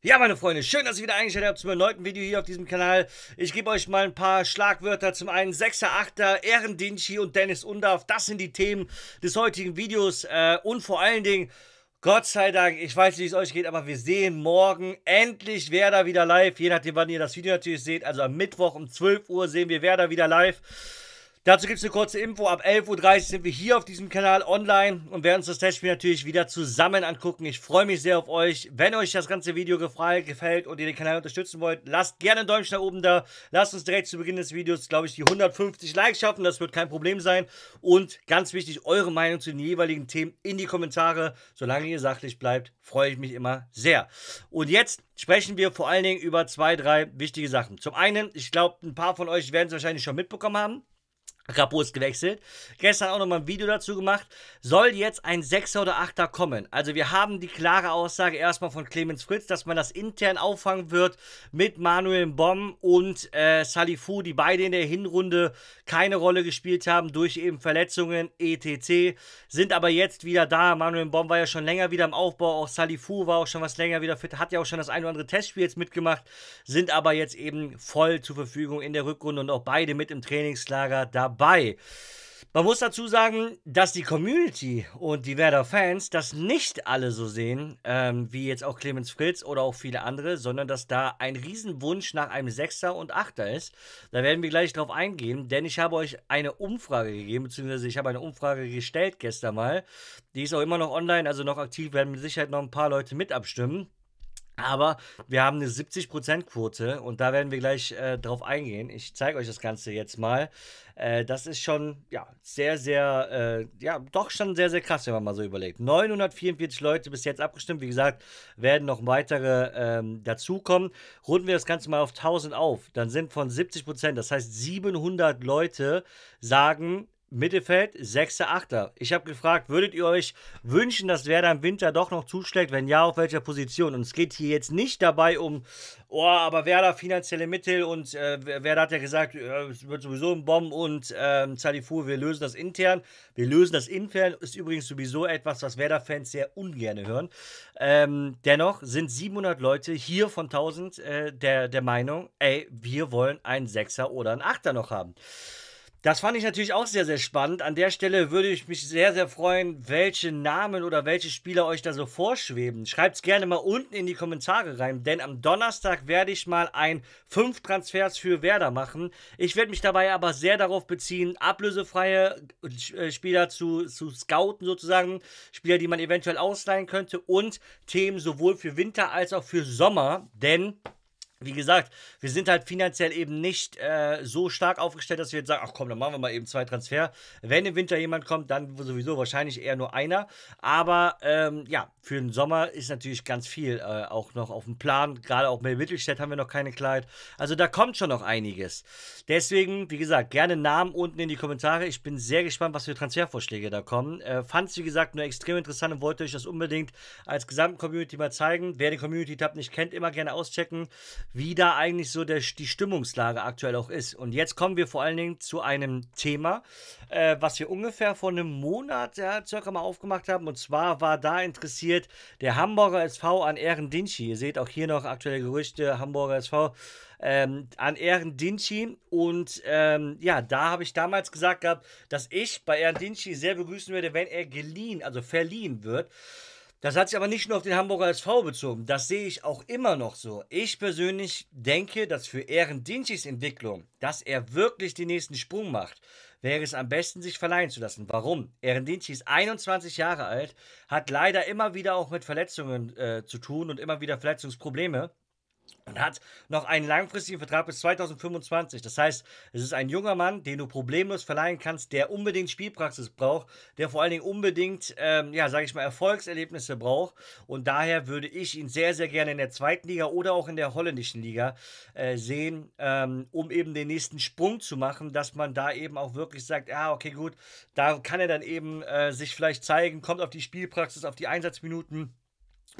Ja, meine Freunde, schön, dass ihr wieder eingeschaltet habt zum erneuten Video hier auf diesem Kanal. Ich gebe euch mal ein paar Schlagwörter. Zum einen 6er, 8er, Ehrendinci und Dennis Undorf. Das sind die Themen des heutigen Videos. Äh, und vor allen Dingen, Gott sei Dank, ich weiß nicht, wie es euch geht, aber wir sehen morgen endlich Werder wieder live. Je nachdem, wann ihr das Video natürlich seht. Also am Mittwoch um 12 Uhr sehen wir Werder wieder live. Dazu gibt es eine kurze Info. Ab 11.30 Uhr sind wir hier auf diesem Kanal online und werden uns das Testspiel natürlich wieder zusammen angucken. Ich freue mich sehr auf euch. Wenn euch das ganze Video gefällt und ihr den Kanal unterstützen wollt, lasst gerne einen Däumchen nach oben da. Lasst uns direkt zu Beginn des Videos, glaube ich, die 150 Likes schaffen. Das wird kein Problem sein. Und ganz wichtig, eure Meinung zu den jeweiligen Themen in die Kommentare. Solange ihr sachlich bleibt, freue ich mich immer sehr. Und jetzt sprechen wir vor allen Dingen über zwei, drei wichtige Sachen. Zum einen, ich glaube, ein paar von euch werden es wahrscheinlich schon mitbekommen haben. Rapo gewechselt. Gestern auch nochmal ein Video dazu gemacht. Soll jetzt ein Sechser oder Achter kommen? Also wir haben die klare Aussage erstmal von Clemens Fritz, dass man das intern auffangen wird mit Manuel Bomb und äh, Salifu, die beide in der Hinrunde keine Rolle gespielt haben durch eben Verletzungen etc. Sind aber jetzt wieder da. Manuel Bomb war ja schon länger wieder im Aufbau, auch Salifu war auch schon was länger wieder fit, hat ja auch schon das ein oder andere Testspiel jetzt mitgemacht, sind aber jetzt eben voll zur Verfügung in der Rückrunde und auch beide mit im Trainingslager dabei dabei. Man muss dazu sagen, dass die Community und die Werder-Fans das nicht alle so sehen, ähm, wie jetzt auch Clemens Fritz oder auch viele andere, sondern dass da ein Riesenwunsch nach einem Sechser und Achter ist. Da werden wir gleich drauf eingehen, denn ich habe euch eine Umfrage gegeben, beziehungsweise ich habe eine Umfrage gestellt gestern mal. Die ist auch immer noch online, also noch aktiv, werden mit Sicherheit noch ein paar Leute mit abstimmen. Aber wir haben eine 70%-Quote und da werden wir gleich äh, drauf eingehen. Ich zeige euch das Ganze jetzt mal. Äh, das ist schon, ja, sehr, sehr, äh, ja, doch schon sehr, sehr krass, wenn man mal so überlegt. 944 Leute bis jetzt abgestimmt. Wie gesagt, werden noch weitere ähm, dazukommen. Runden wir das Ganze mal auf 1000 auf. Dann sind von 70%, das heißt 700 Leute sagen, Mittelfeld, 6. Achter. Ich habe gefragt, würdet ihr euch wünschen, dass Werder im Winter doch noch zuschlägt? Wenn ja, auf welcher Position? Und es geht hier jetzt nicht dabei um, oh, aber Werder finanzielle Mittel und äh, Werder hat ja gesagt, äh, es wird sowieso ein Bomb und äh, Zalifu, wir lösen das intern. Wir lösen das intern, ist übrigens sowieso etwas, was Werder-Fans sehr ungern hören. Ähm, dennoch sind 700 Leute hier von 1000 äh, der, der Meinung, ey, wir wollen einen Sechser oder einen Achter noch haben. Das fand ich natürlich auch sehr, sehr spannend. An der Stelle würde ich mich sehr, sehr freuen, welche Namen oder welche Spieler euch da so vorschweben. Schreibt es gerne mal unten in die Kommentare rein, denn am Donnerstag werde ich mal ein 5 Transfers für Werder machen. Ich werde mich dabei aber sehr darauf beziehen, ablösefreie äh, Spieler zu, zu scouten sozusagen, Spieler, die man eventuell ausleihen könnte und Themen sowohl für Winter als auch für Sommer, denn wie gesagt, wir sind halt finanziell eben nicht äh, so stark aufgestellt, dass wir jetzt sagen, ach komm, dann machen wir mal eben zwei Transfer. Wenn im Winter jemand kommt, dann sowieso wahrscheinlich eher nur einer. Aber ähm, ja, für den Sommer ist natürlich ganz viel äh, auch noch auf dem Plan. Gerade auch mit Mittelstädt haben wir noch keine Kleid. Also da kommt schon noch einiges. Deswegen, wie gesagt, gerne Namen unten in die Kommentare. Ich bin sehr gespannt, was für Transfervorschläge da kommen. Äh, Fand es, wie gesagt, nur extrem interessant und wollte euch das unbedingt als gesamten Community mal zeigen. Wer den Community-Tab nicht kennt, immer gerne auschecken wie da eigentlich so der, die Stimmungslage aktuell auch ist. Und jetzt kommen wir vor allen Dingen zu einem Thema, äh, was wir ungefähr vor einem Monat ja, circa mal aufgemacht haben. Und zwar war da interessiert der Hamburger SV an Ehren Dinschi. Ihr seht auch hier noch aktuelle Gerüchte, Hamburger SV. Ähm, an Ehren Dinschi. Und ähm, ja, da habe ich damals gesagt gehabt, dass ich bei Ehren Dinschi sehr begrüßen würde, wenn er geliehen, also verliehen wird. Das hat sich aber nicht nur auf den Hamburger SV bezogen. Das sehe ich auch immer noch so. Ich persönlich denke, dass für Ehrendienstys Entwicklung, dass er wirklich den nächsten Sprung macht, wäre es am besten, sich verleihen zu lassen. Warum? Ehrendienstys ist 21 Jahre alt, hat leider immer wieder auch mit Verletzungen äh, zu tun und immer wieder Verletzungsprobleme und hat noch einen langfristigen Vertrag bis 2025. Das heißt, es ist ein junger Mann, den du problemlos verleihen kannst, der unbedingt Spielpraxis braucht, der vor allen Dingen unbedingt, ähm, ja, sage ich mal, Erfolgserlebnisse braucht. Und daher würde ich ihn sehr, sehr gerne in der zweiten Liga oder auch in der holländischen Liga äh, sehen, ähm, um eben den nächsten Sprung zu machen, dass man da eben auch wirklich sagt, ja, ah, okay, gut, da kann er dann eben äh, sich vielleicht zeigen, kommt auf die Spielpraxis, auf die Einsatzminuten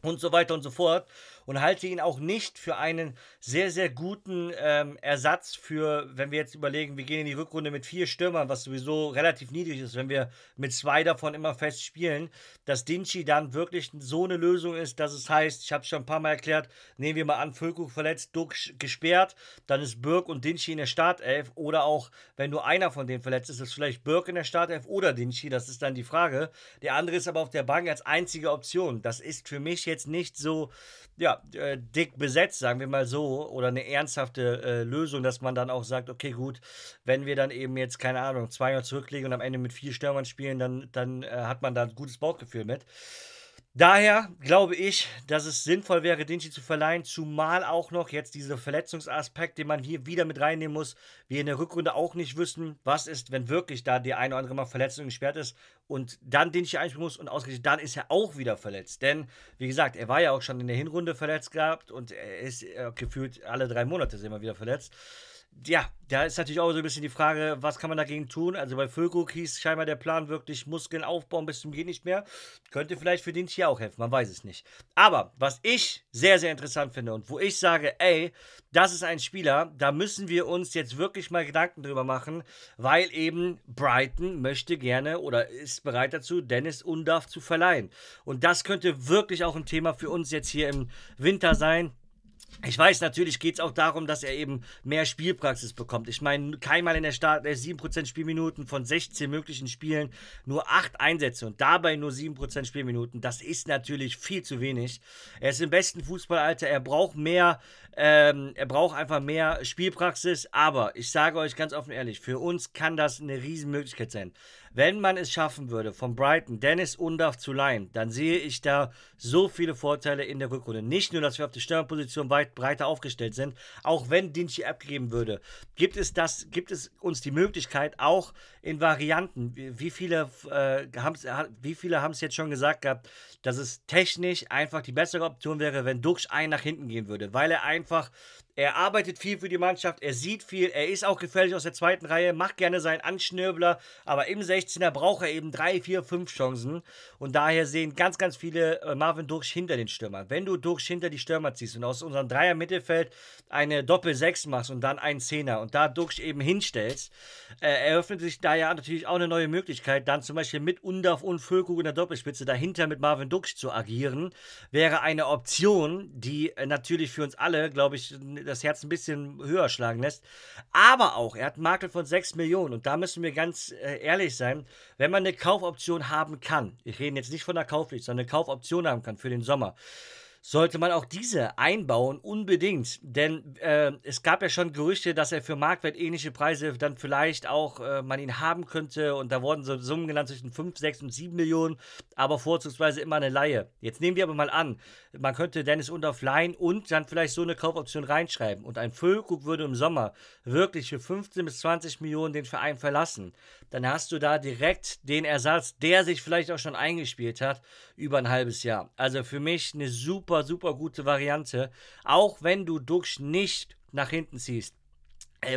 und so weiter und so fort und halte ihn auch nicht für einen sehr, sehr guten ähm, Ersatz für, wenn wir jetzt überlegen, wir gehen in die Rückrunde mit vier Stürmern, was sowieso relativ niedrig ist, wenn wir mit zwei davon immer fest spielen, dass Dinci dann wirklich so eine Lösung ist, dass es heißt, ich habe es schon ein paar Mal erklärt, nehmen wir mal an, Füllkrug verletzt, Duck gesperrt, dann ist Birk und Dinci in der Startelf oder auch, wenn nur einer von denen verletzt ist, ist es vielleicht Birk in der Startelf oder Dinci, das ist dann die Frage. Der andere ist aber auf der Bank als einzige Option. Das ist für mich jetzt nicht so, ja, äh, dick besetzt, sagen wir mal so, oder eine ernsthafte äh, Lösung, dass man dann auch sagt, okay, gut, wenn wir dann eben jetzt, keine Ahnung, zwei Jahre zurücklegen und am Ende mit vier Stürmern spielen, dann, dann äh, hat man da ein gutes Bauchgefühl mit. Daher glaube ich, dass es sinnvoll wäre, Dinci zu verleihen, zumal auch noch jetzt dieser Verletzungsaspekt, den man hier wieder mit reinnehmen muss. Wir in der Rückrunde auch nicht wissen, was ist, wenn wirklich da die eine oder andere Mal Verletzung gesperrt ist und dann Dinci einspielen muss und ausgerechnet dann ist er auch wieder verletzt. Denn, wie gesagt, er war ja auch schon in der Hinrunde verletzt gehabt und er ist äh, gefühlt alle drei Monate immer wieder verletzt ja, da ist natürlich auch so ein bisschen die Frage, was kann man dagegen tun? Also bei Füllkrug hieß scheinbar der Plan wirklich Muskeln aufbauen bis zum Gehen nicht mehr. Könnte vielleicht für den Tier auch helfen, man weiß es nicht. Aber was ich sehr, sehr interessant finde und wo ich sage, ey, das ist ein Spieler, da müssen wir uns jetzt wirklich mal Gedanken drüber machen, weil eben Brighton möchte gerne oder ist bereit dazu, Dennis Undarf zu verleihen. Und das könnte wirklich auch ein Thema für uns jetzt hier im Winter sein ich weiß, natürlich geht es auch darum, dass er eben mehr Spielpraxis bekommt. Ich meine, keinmal in der Start, er ist 7% Spielminuten von 16 möglichen Spielen, nur 8 Einsätze und dabei nur 7% Spielminuten. Das ist natürlich viel zu wenig. Er ist im besten Fußballalter, er braucht mehr, ähm, er braucht einfach mehr Spielpraxis. Aber ich sage euch ganz offen ehrlich, für uns kann das eine Riesenmöglichkeit sein. Wenn man es schaffen würde, von Brighton Dennis Undaff zu leihen, dann sehe ich da so viele Vorteile in der Rückrunde. Nicht nur, dass wir auf der Stürmerposition weit breiter aufgestellt sind, auch wenn Dinci abgeben würde, gibt es, das, gibt es uns die Möglichkeit, auch in Varianten, wie viele äh, haben es jetzt schon gesagt gehabt, dass es technisch einfach die bessere Option wäre, wenn Duxch ein nach hinten gehen würde, weil er einfach er arbeitet viel für die Mannschaft, er sieht viel, er ist auch gefährlich aus der zweiten Reihe, macht gerne seinen Anschnirbler, aber im 16er braucht er eben drei, vier, fünf Chancen. Und daher sehen ganz, ganz viele äh, Marvin Dursch hinter den Stürmern. Wenn du Dursch hinter die Stürmer ziehst und aus unserem Dreier-Mittelfeld eine Doppel-6 machst und dann einen Zehner und da Dursch eben hinstellst, äh, eröffnet sich da ja natürlich auch eine neue Möglichkeit, dann zum Beispiel mit Undorf und Füllkrug in der Doppelspitze dahinter mit Marvin Ducksch zu agieren, wäre eine Option, die äh, natürlich für uns alle, glaube ich, das Herz ein bisschen höher schlagen lässt. Aber auch, er hat einen Makel von 6 Millionen. Und da müssen wir ganz äh, ehrlich sein, wenn man eine Kaufoption haben kann, ich rede jetzt nicht von der Kaufpflicht, sondern eine Kaufoption haben kann für den Sommer, sollte man auch diese einbauen, unbedingt. Denn äh, es gab ja schon Gerüchte, dass er für marktwertähnliche Preise dann vielleicht auch äh, man ihn haben könnte. Und da wurden so Summen genannt zwischen 5, 6 und 7 Millionen, aber vorzugsweise immer eine Laie. Jetzt nehmen wir aber mal an, man könnte Dennis Undorf leihen und dann vielleicht so eine Kaufoption reinschreiben. Und ein Füllkrug würde im Sommer wirklich für 15 bis 20 Millionen den Verein verlassen dann hast du da direkt den Ersatz, der sich vielleicht auch schon eingespielt hat, über ein halbes Jahr. Also für mich eine super, super gute Variante. Auch wenn du Duxch nicht nach hinten ziehst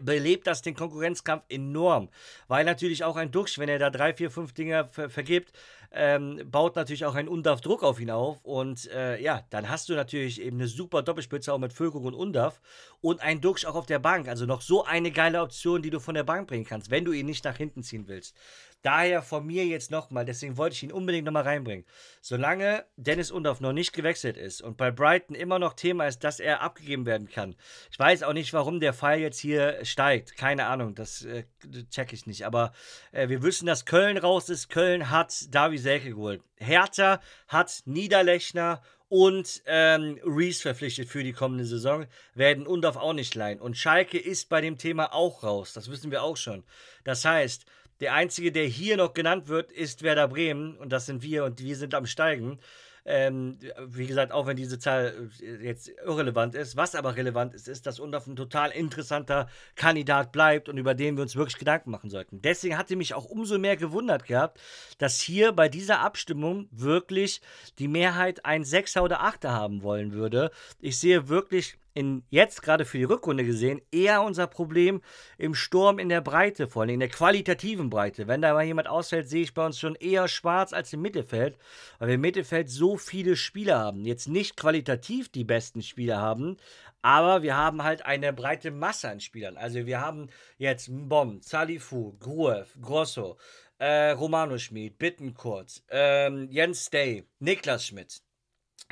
belebt das den Konkurrenzkampf enorm, weil natürlich auch ein Duxch, wenn er da drei, vier, fünf Dinger ver vergibt, ähm, baut natürlich auch ein Undav Druck auf ihn auf. Und äh, ja, dann hast du natürlich eben eine super Doppelspitze auch mit Völkung und Undav und ein Duxch auch auf der Bank. Also noch so eine geile Option, die du von der Bank bringen kannst, wenn du ihn nicht nach hinten ziehen willst. Daher von mir jetzt nochmal, deswegen wollte ich ihn unbedingt nochmal reinbringen. Solange Dennis Undav noch nicht gewechselt ist und bei Brighton immer noch Thema ist, dass er abgegeben werden kann. Ich weiß auch nicht, warum der Fall jetzt hier steigt. Keine Ahnung, das äh, check ich nicht. Aber äh, wir wissen, dass Köln raus ist. Köln hat Davies Selke geholt. Hertha hat Niederlechner und ähm, Reese verpflichtet für die kommende Saison, werden Undorf auch nicht leihen. Und Schalke ist bei dem Thema auch raus, das wissen wir auch schon. Das heißt, der einzige, der hier noch genannt wird, ist Werder Bremen und das sind wir und wir sind am Steigen. Ähm, wie gesagt, auch wenn diese Zahl äh, jetzt irrelevant ist, was aber relevant ist, ist, dass Undorf ein total interessanter Kandidat bleibt und über den wir uns wirklich Gedanken machen sollten. Deswegen hatte mich auch umso mehr gewundert gehabt, dass hier bei dieser Abstimmung wirklich die Mehrheit ein Sechser oder Achter haben wollen würde. Ich sehe wirklich in, jetzt gerade für die Rückrunde gesehen eher unser Problem im Sturm in der Breite, vor allem in der qualitativen Breite. Wenn da mal jemand ausfällt, sehe ich bei uns schon eher schwarz als im Mittelfeld, weil wir im Mittelfeld so viele Spieler haben. Jetzt nicht qualitativ die besten Spieler haben, aber wir haben halt eine breite Masse an Spielern. Also wir haben jetzt Mbom, Salifu, Gruev, Grosso, äh, Romano Schmid, Bittenkurz, ähm, Jens Day, Niklas Schmidt.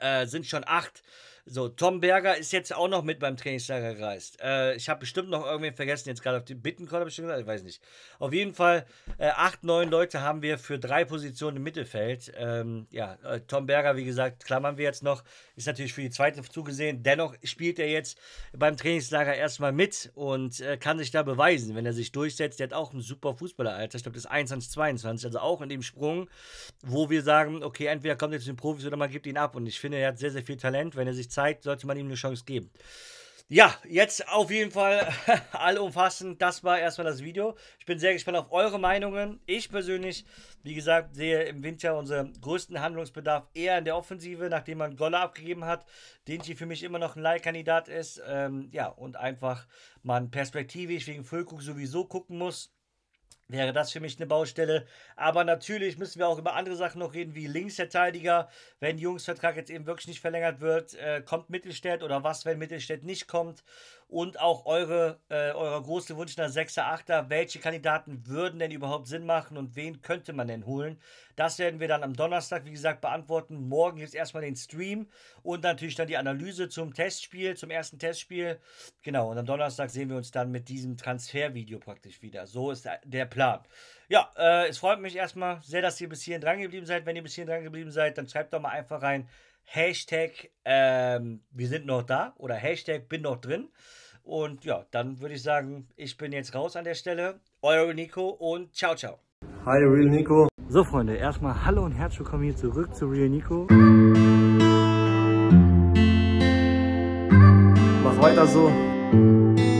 Äh, sind schon acht so, Tom Berger ist jetzt auch noch mit beim Trainingslager gereist. Äh, ich habe bestimmt noch irgendwen vergessen, jetzt gerade auf die Bittenkoller bestimmt, ich weiß nicht. Auf jeden Fall, äh, acht, neun Leute haben wir für drei Positionen im Mittelfeld. Ähm, ja, äh, Tom Berger, wie gesagt, klammern wir jetzt noch, ist natürlich für die zweite zugesehen. Dennoch spielt er jetzt beim Trainingslager erstmal mit und äh, kann sich da beweisen, wenn er sich durchsetzt. Der hat auch einen super Fußballeralter, ich glaube, das ist 21, 22, also auch in dem Sprung, wo wir sagen, okay, entweder kommt er zu den Profis oder man gibt ihn ab. Und ich finde, er hat sehr, sehr viel Talent, wenn er sich zeigt, sollte man ihm eine Chance geben. Ja, jetzt auf jeden Fall allumfassend. Das war erstmal das Video. Ich bin sehr gespannt auf eure Meinungen. Ich persönlich, wie gesagt, sehe im Winter unseren größten Handlungsbedarf eher in der Offensive, nachdem man Goller abgegeben hat. Dinci für mich immer noch ein Leihkandidat ist. Ähm, ja, und einfach man perspektivisch wegen Füllkrug sowieso gucken muss wäre das für mich eine Baustelle. Aber natürlich müssen wir auch über andere Sachen noch reden, wie Linksverteidiger. Wenn Jungs Vertrag jetzt eben wirklich nicht verlängert wird, äh, kommt Mittelstädt oder was, wenn Mittelstädt nicht kommt? Und auch eure, äh, euer großer Wunsch nach 6er, 8er, welche Kandidaten würden denn überhaupt Sinn machen und wen könnte man denn holen? Das werden wir dann am Donnerstag, wie gesagt, beantworten. Morgen gibt es erstmal den Stream und natürlich dann die Analyse zum Testspiel, zum ersten Testspiel. Genau, und am Donnerstag sehen wir uns dann mit diesem Transfervideo praktisch wieder. So ist der Plan Plan. Ja, äh, es freut mich erstmal sehr, dass ihr bis hierhin dran geblieben seid. Wenn ihr bis hierhin dran geblieben seid, dann schreibt doch mal einfach rein, Hashtag ähm, wir sind noch da oder Hashtag bin noch drin. Und ja, dann würde ich sagen, ich bin jetzt raus an der Stelle. Euer Nico und ciao, ciao. Hi, Real Nico. So, Freunde, erstmal hallo und herzlich willkommen hier zurück zu Real Nico. Mach weiter so.